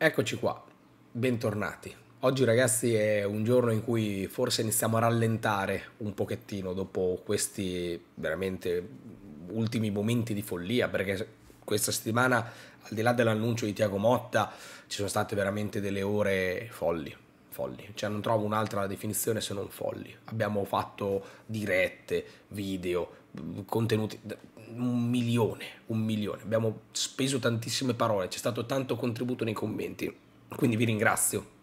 Eccoci qua, bentornati. Oggi ragazzi è un giorno in cui forse iniziamo a rallentare un pochettino dopo questi veramente ultimi momenti di follia perché questa settimana al di là dell'annuncio di Tiago Motta ci sono state veramente delle ore folli, folli, cioè non trovo un'altra definizione se non folli. Abbiamo fatto dirette, video, contenuti, un milione, un milione. Abbiamo speso tantissime parole, c'è stato tanto contributo nei commenti, quindi vi ringrazio.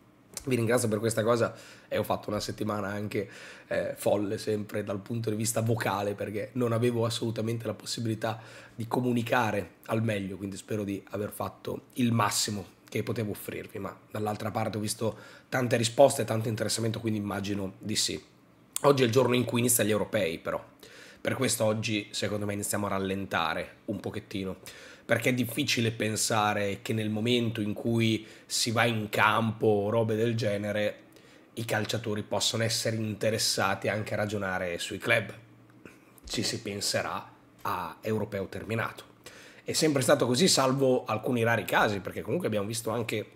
Vi ringrazio per questa cosa e ho fatto una settimana anche eh, folle sempre dal punto di vista vocale perché non avevo assolutamente la possibilità di comunicare al meglio, quindi spero di aver fatto il massimo che potevo offrirvi, ma dall'altra parte ho visto tante risposte e tanto interessamento, quindi immagino di sì. Oggi è il giorno in cui iniziano gli europei, però. Per questo oggi, secondo me, iniziamo a rallentare un pochettino, perché è difficile pensare che nel momento in cui si va in campo o robe del genere, i calciatori possano essere interessati anche a ragionare sui club. Ci si penserà a europeo terminato è sempre stato così, salvo alcuni rari casi, perché comunque abbiamo visto anche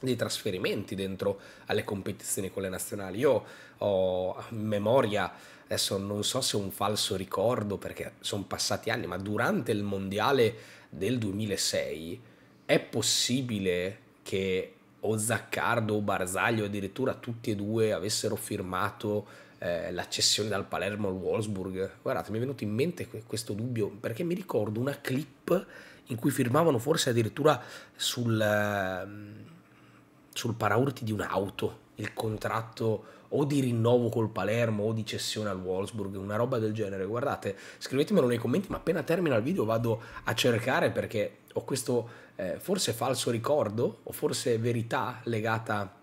dei trasferimenti dentro alle competizioni con le nazionali. Io ho a memoria, adesso non so se è un falso ricordo perché sono passati anni, ma durante il mondiale del 2006 è possibile che o Zaccardo o Barzaglio addirittura tutti e due avessero firmato eh, la cessione dal Palermo al Wolfsburg. Guardate, mi è venuto in mente questo dubbio perché mi ricordo una clip in cui firmavano forse addirittura sul, ehm, sul paraurti di un'auto il contratto o di rinnovo col Palermo o di cessione al Wolfsburg, una roba del genere. Guardate, scrivetemelo nei commenti, ma appena termina il video vado a cercare perché ho questo eh, forse falso ricordo o forse verità legata a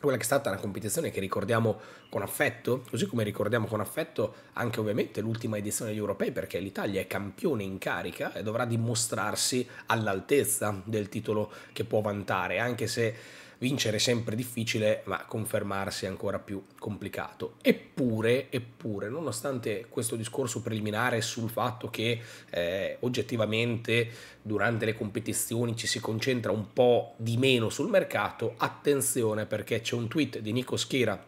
quella che è stata una competizione che ricordiamo con affetto, così come ricordiamo con affetto anche ovviamente l'ultima edizione degli europei, perché l'Italia è campione in carica e dovrà dimostrarsi all'altezza del titolo che può vantare, anche se Vincere è sempre difficile, ma confermarsi è ancora più complicato. Eppure, eppure nonostante questo discorso preliminare sul fatto che eh, oggettivamente durante le competizioni ci si concentra un po' di meno sul mercato, attenzione perché c'è un tweet di Nico Schiera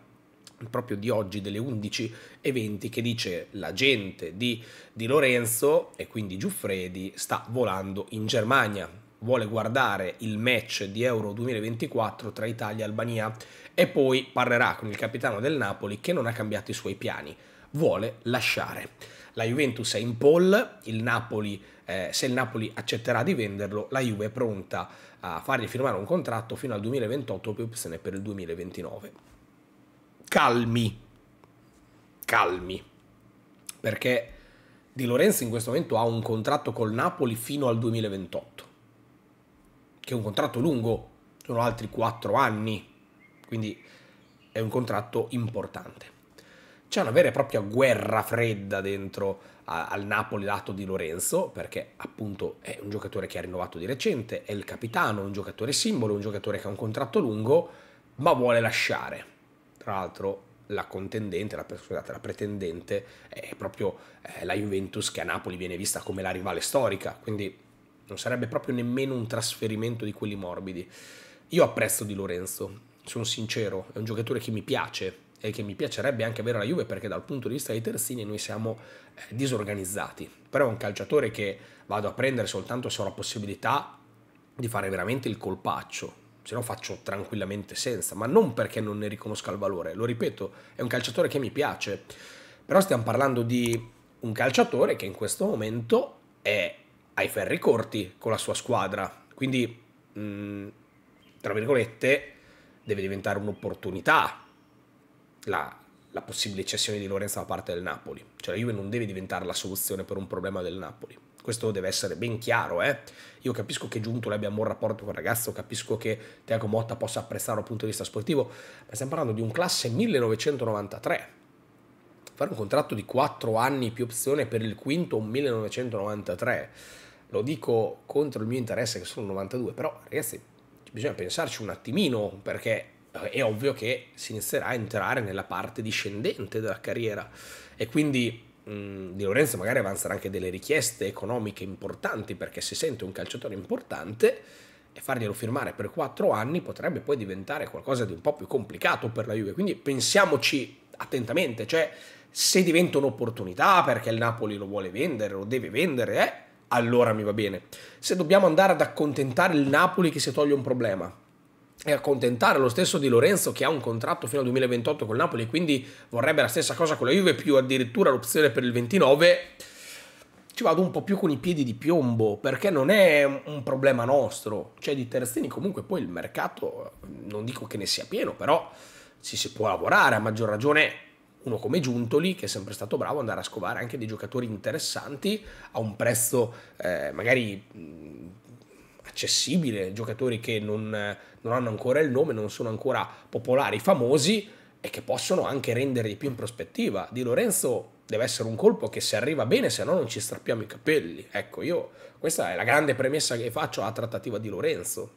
proprio di oggi delle 11.20 che dice la gente di, di Lorenzo e quindi Giuffredi sta volando in Germania vuole guardare il match di Euro 2024 tra Italia e Albania e poi parlerà con il capitano del Napoli che non ha cambiato i suoi piani, vuole lasciare. La Juventus è in poll, il Napoli, eh, se il Napoli accetterà di venderlo, la Juve è pronta a fargli firmare un contratto fino al 2028 più opzione per il 2029. Calmi, calmi, perché Di Lorenzo in questo momento ha un contratto col Napoli fino al 2028 che è un contratto lungo, sono altri 4 anni, quindi è un contratto importante. C'è una vera e propria guerra fredda dentro a, al Napoli lato di Lorenzo, perché appunto è un giocatore che ha rinnovato di recente, è il capitano, un giocatore simbolo, un giocatore che ha un contratto lungo, ma vuole lasciare. Tra l'altro la contendente, la, scusate, la pretendente è proprio eh, la Juventus che a Napoli viene vista come la rivale storica, quindi non sarebbe proprio nemmeno un trasferimento di quelli morbidi. Io apprezzo Di Lorenzo, sono sincero, è un giocatore che mi piace e che mi piacerebbe anche avere la Juve perché dal punto di vista dei terzini noi siamo eh, disorganizzati, però è un calciatore che vado a prendere soltanto se ho la possibilità di fare veramente il colpaccio, se no faccio tranquillamente senza, ma non perché non ne riconosca il valore, lo ripeto, è un calciatore che mi piace, però stiamo parlando di un calciatore che in questo momento è ai ferri corti con la sua squadra, quindi, mh, mm, tra virgolette, deve diventare un'opportunità la, la, possibile cessione di Lorenzo da parte del Napoli. Cioè la Juve non deve diventare la soluzione per un problema del Napoli. Questo deve essere ben chiaro, eh? Io capisco che Giunto Giuntoli abbia un buon rapporto con il ragazzo, capisco che Teago Motta possa apprezzare dal punto di vista sportivo, ma stiamo parlando di un classe 1993. Fare un contratto di 4 anni più opzione per il quinto 1993 lo dico contro il mio interesse che sono 92, però ragazzi bisogna pensarci un attimino perché eh, è ovvio che si inizierà a entrare nella parte discendente della carriera e quindi mh, mm, Di Lorenzo magari avanzerà anche delle richieste economiche importanti perché si sente un calciatore importante e farglielo firmare per 4 anni potrebbe poi diventare qualcosa di un po' più complicato per la Juve, quindi pensiamoci attentamente, cioè se diventa un'opportunità perché il Napoli lo vuole vendere, lo deve vendere, eh, allora mi va bene. Se dobbiamo andare ad accontentare il Napoli che si toglie un problema e accontentare lo stesso Di Lorenzo che ha un contratto fino al 2028 con Napoli e quindi vorrebbe la stessa cosa con la Juve più addirittura l'opzione per il 29 ci vado un po' più con i piedi di piombo perché non è un problema nostro cioè di Terzini comunque poi il mercato non dico che ne sia pieno però ci si può lavorare a maggior ragione uno come Giuntoli, che è sempre stato bravo ad andare a scovare anche dei giocatori interessanti a un prezzo eh, magari mh, mm, accessibile, giocatori che non, eh, non, hanno ancora il nome, non sono ancora popolari, famosi e che possono anche renderli più in prospettiva. Di Lorenzo deve essere un colpo che se arriva bene, se no non ci strappiamo i capelli. Ecco, io questa è la grande premessa che faccio alla trattativa di Lorenzo,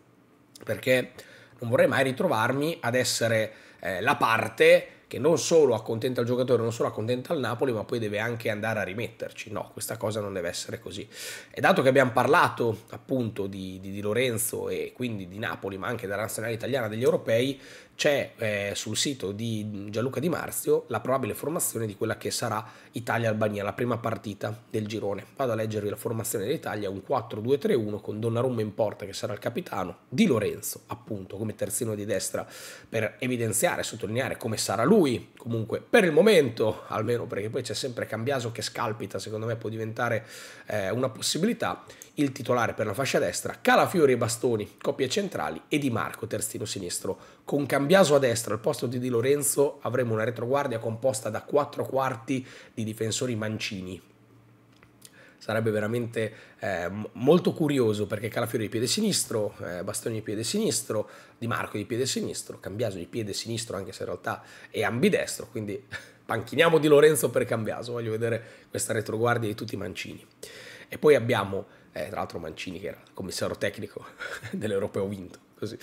perché non vorrei mai ritrovarmi ad essere eh, la parte che non solo accontenta il giocatore, non solo accontenta il Napoli, ma poi deve anche andare a rimetterci. No, questa cosa non deve essere così. E dato che abbiamo parlato appunto di, di, di Lorenzo e quindi di Napoli, ma anche della nazionale italiana degli europei, c'è eh, sul sito di Gianluca Di Marzio la probabile formazione di quella che sarà Italia-Albania, la prima partita del girone. Vado a leggervi la formazione dell'Italia, un 4-2-3-1 con Donnarumma in porta che sarà il capitano, Di Lorenzo appunto come terzino di destra per evidenziare, sottolineare come sarà lui comunque per il momento, almeno perché poi c'è sempre Cambiaso che scalpita, secondo me può diventare eh, una possibilità, il titolare per la fascia destra, Calafiori e Bastoni, coppie centrali e Di Marco terzino sinistro con Cambiaso Cambiaso a destra al posto di Di Lorenzo avremo una retroguardia composta da quattro quarti di difensori mancini. Sarebbe veramente eh, molto curioso perché Calafiori di piede sinistro, eh, Bastoni di piede sinistro, Di Marco di piede sinistro, Cambiaso di piede sinistro anche se in realtà è ambidestro, quindi panchiniamo Di Lorenzo per Cambiaso, voglio vedere questa retroguardia di tutti i mancini. E poi abbiamo, eh, tra l'altro Mancini che era commissario tecnico dell'Europeo vinto, così.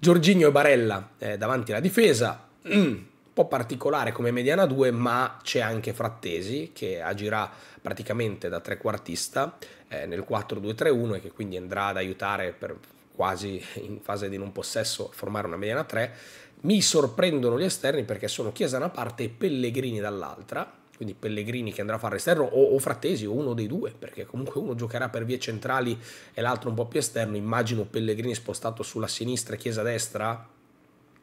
Giorginio e Barella eh, davanti alla difesa, un po' particolare come mediana 2, ma c'è anche Frattesi che agirà praticamente da trequartista eh, nel 4-2-3-1 e che quindi andrà ad aiutare per quasi in fase di non possesso a formare una mediana 3. Mi sorprendono gli esterni perché sono Chiesa da una parte e Pellegrini dall'altra, quindi Pellegrini che andrà a fare esterno o, o Frattesi o uno dei due, perché comunque uno giocherà per vie centrali e l'altro un po' più esterno, immagino Pellegrini spostato sulla sinistra e Chiesa destra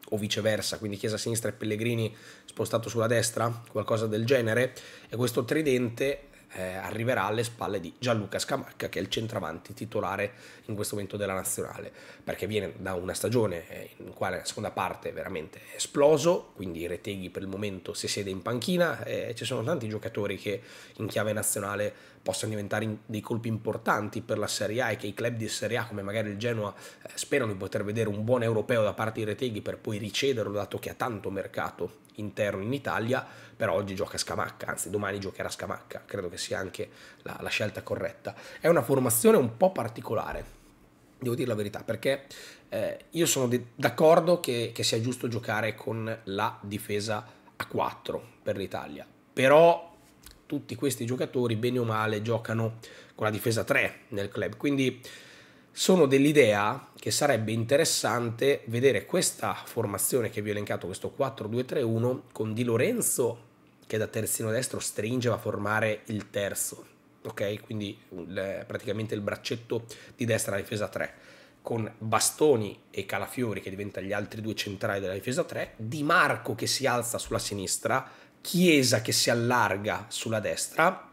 o viceversa, quindi Chiesa sinistra e Pellegrini spostato sulla destra, qualcosa del genere, e questo tridente eh, arriverà alle spalle di Gianluca Scamacca, che è il centravanti titolare in questo momento della nazionale, perché viene da una stagione eh, in quale la seconda parte è veramente esploso, quindi Reteghi per il momento si siede in panchina e ci sono tanti giocatori che in chiave nazionale possono diventare dei colpi importanti per la Serie A e che i club di Serie A come magari il Genoa eh, sperano di poter vedere un buon europeo da parte di Reteghi per poi ricederlo dato che ha tanto mercato interno in Italia, però oggi gioca Scamacca, anzi domani giocherà Scamacca, credo che sia sia anche la, la scelta corretta. È una formazione un po' particolare, devo dire la verità, perché eh, io sono de- d'accordo che, che, sia giusto giocare con la difesa a 4 per l'Italia, però tutti questi giocatori, bene o male, giocano con la difesa 3 nel club, quindi sono dell'idea che sarebbe interessante vedere questa formazione che vi ho elencato, questo 4-2-3-1, con Di Lorenzo che da terzino destro stringe va a formare il terzo, ok? Quindi il, praticamente il braccetto di destra della difesa 3, con Bastoni e Calafiori che diventano gli altri due centrali della difesa 3, Di Marco che si alza sulla sinistra, Chiesa che si allarga sulla destra,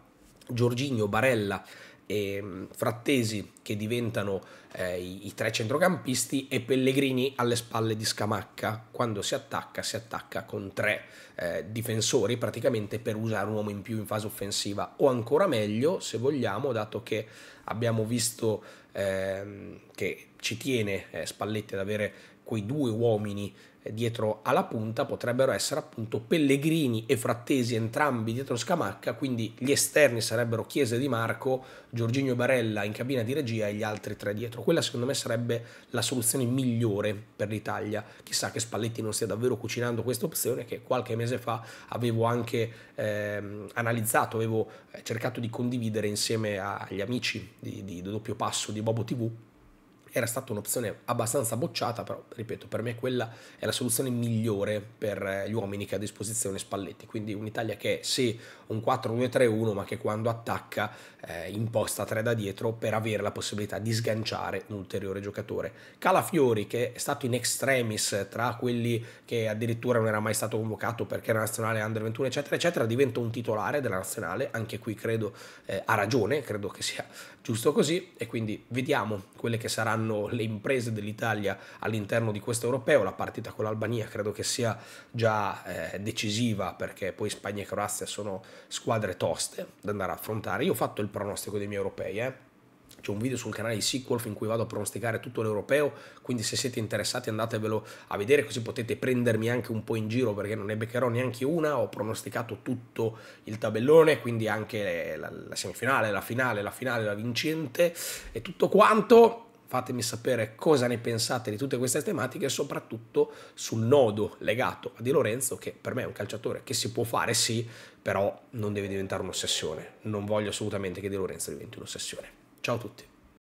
Giorginio Barella e ehm, Frattesi che diventano eh, i, i, tre centrocampisti e Pellegrini alle spalle di Scamacca. Quando si attacca, si attacca con tre eh, difensori praticamente per usare un uomo in più in fase offensiva o ancora meglio, se vogliamo, dato che abbiamo visto eh, che ci tiene eh, Spalletti ad avere quei due uomini dietro alla punta potrebbero essere appunto Pellegrini e Frattesi entrambi dietro Scamacca, quindi gli esterni sarebbero Chiese di Marco, Giorginio Barella in cabina di regia e gli altri tre dietro. Quella secondo me sarebbe la soluzione migliore per l'Italia. Chissà che Spalletti non stia davvero cucinando questa opzione che qualche mese fa avevo anche ehm, analizzato, avevo eh, cercato di condividere insieme agli amici di, di, di doppio passo di Bobo TV era stata un'opzione abbastanza bocciata, però ripeto, per me quella è la soluzione migliore per eh, gli uomini che ha a disposizione Spalletti, quindi un'Italia che è sì un 4-2-3-1, ma che quando attacca eh, imposta 3 da dietro per avere la possibilità di sganciare un ulteriore giocatore. Calafiori che è stato in extremis tra quelli che addirittura non era mai stato convocato perché era nazionale under 21 eccetera eccetera, diventa un titolare della nazionale, anche qui credo eh, ha ragione, credo che sia giusto così e quindi vediamo quelle che saranno le imprese dell'Italia all'interno di questo europeo, la partita con l'Albania credo che sia già eh, decisiva perché poi Spagna e Croazia sono squadre toste da andare a affrontare, io ho fatto il pronostico dei miei europei, eh? c'è un video sul canale di Sequolf in cui vado a pronosticare tutto l'europeo, quindi se siete interessati andatevelo a vedere così potete prendermi anche un po' in giro perché non ne beccherò neanche una, ho pronosticato tutto il tabellone, quindi anche la, la semifinale, la finale, la finale, la vincente e tutto quanto fatemi sapere cosa ne pensate di tutte queste tematiche e soprattutto sul nodo legato a Di Lorenzo che per me è un calciatore che si può fare sì, però non deve diventare un'ossessione. Non voglio assolutamente che Di Lorenzo diventi un'ossessione. Ciao a tutti.